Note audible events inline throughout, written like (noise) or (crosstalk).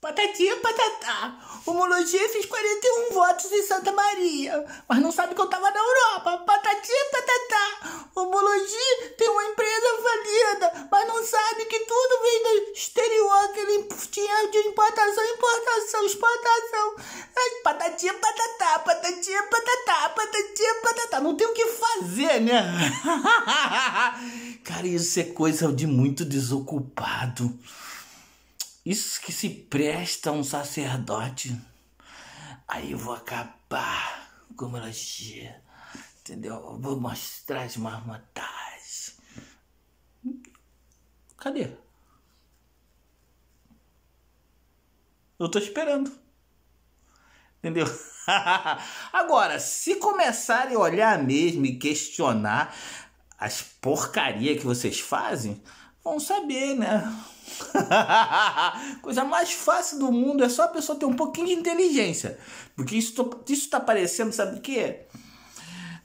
Patati, patatá. Homologia fiz 41 votos em Santa Maria, mas não sabe que eu tava na Europa. Patati, patatá. Homologia tem uma empresa falida, mas não sabe que tudo vem do exterior, aquele dinheiro de importação, importação, exportação. Ai, patati, patatá, patati, patatá, patati, patatá. Não tem o que fazer, né? (laughs) Cara, isso é coisa de muito desocupado. Isso que se presta a um sacerdote. Aí eu vou acabar com a magia. Entendeu? Eu vou mostrar as marmotagens. Cadê? Eu tô esperando. Entendeu? (laughs) Agora, se começarem a olhar mesmo e questionar as porcaria que vocês fazem, vão saber, né? (laughs) Coisa mais fácil do mundo é só a pessoa ter um pouquinho de inteligência. Porque isso, tá, isso tá parecendo, sabe o quê?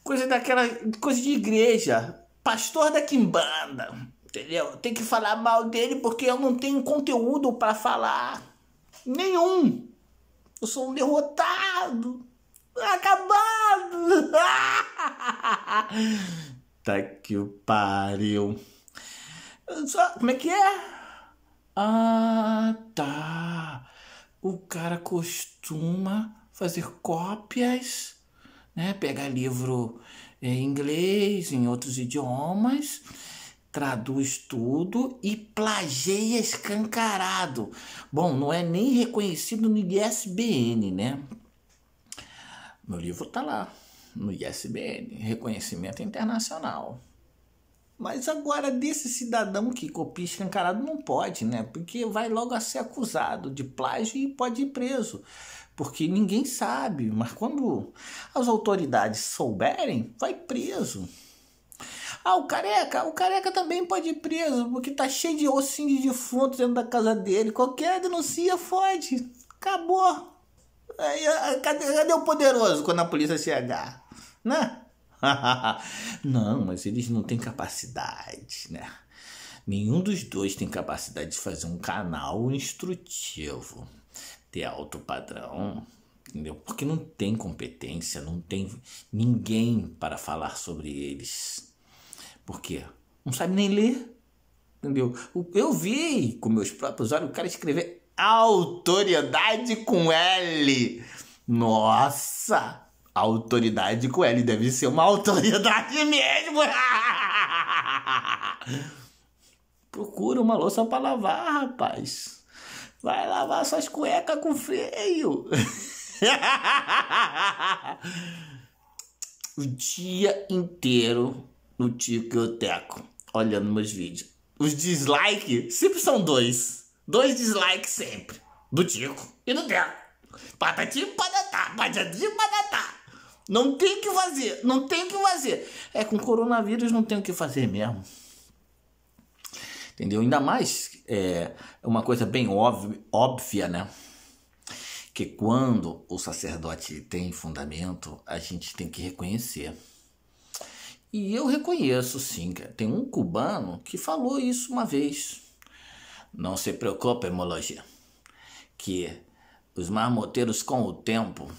Coisa daquela. coisa de igreja. Pastor da quimbanda. Entendeu? Tem que falar mal dele porque eu não tenho conteúdo para falar. Nenhum. Eu sou um derrotado. Acabado. (laughs) tá que o pariu. Como é que é? Ah, tá. O cara costuma fazer cópias, né? Pegar livro em inglês, em outros idiomas, traduz tudo e plageia escancarado. Bom, não é nem reconhecido no ISBN, né? Meu livro tá lá no ISBN, reconhecimento internacional. Mas agora, desse cidadão que copia escancarado, não pode, né? Porque vai logo a ser acusado de plágio e pode ir preso. Porque ninguém sabe, mas quando as autoridades souberem, vai preso. Ah, o careca, o careca também pode ir preso, porque tá cheio de ossinho de defunto dentro da casa dele. Qualquer denuncia, fode. Acabou. Aí, cadê, cadê o poderoso quando a polícia chegar? Né? (laughs) não, mas eles não têm capacidade, né? Nenhum dos dois tem capacidade de fazer um canal instrutivo ter alto padrão, entendeu? Porque não tem competência, não tem ninguém para falar sobre eles. Por quê? Não sabe nem ler, entendeu? Eu vi com meus próprios olhos o cara escrever autoridade com L. Nossa! autoridade com L. Deve ser uma autoridade (laughs) mesmo. Procura uma louça para lavar, rapaz. Vai lavar suas cuecas com freio. (laughs) o dia inteiro no Tico e o Teco, olhando meus vídeos. Os dislikes sempre são dois. Dois dislikes sempre. Do Tico e do Teco. Patati patatá, patati patatá. Não tem o que fazer, não tem o que fazer. É, com coronavírus não tem o que fazer mesmo. Entendeu? Ainda mais é uma coisa bem óbvia, né? Que quando o sacerdote tem fundamento, a gente tem que reconhecer. E eu reconheço, sim, Tem um cubano que falou isso uma vez. Não se preocupe, hemologia, que os marmoteiros com o tempo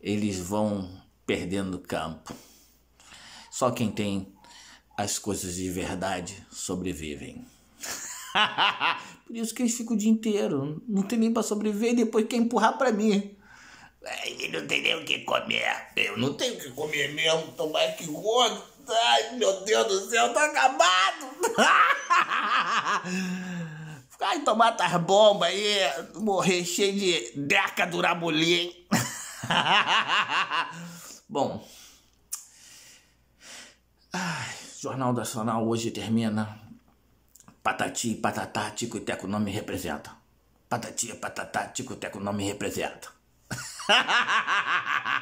eles vão perdendo campo. Só quem tem as coisas de verdade sobrevivem. (laughs) Por isso que eles ficam o dia inteiro, não tem nem para sobreviver, depois quer empurrar para mim. Ele não tem nem o que comer. Eu não tenho o que comer mesmo, Tomar então que gosto. Ai, meu Deus do céu, tô tá acabado. (laughs) Vai tomar essas bombas aí, morrer cheio de década durabolim. (laughs) Bom. Ai, Jornal Nacional hoje termina. Patati, patatá, tico e teco não me representa. Patati, patatá, tico e teco não me representa. (laughs)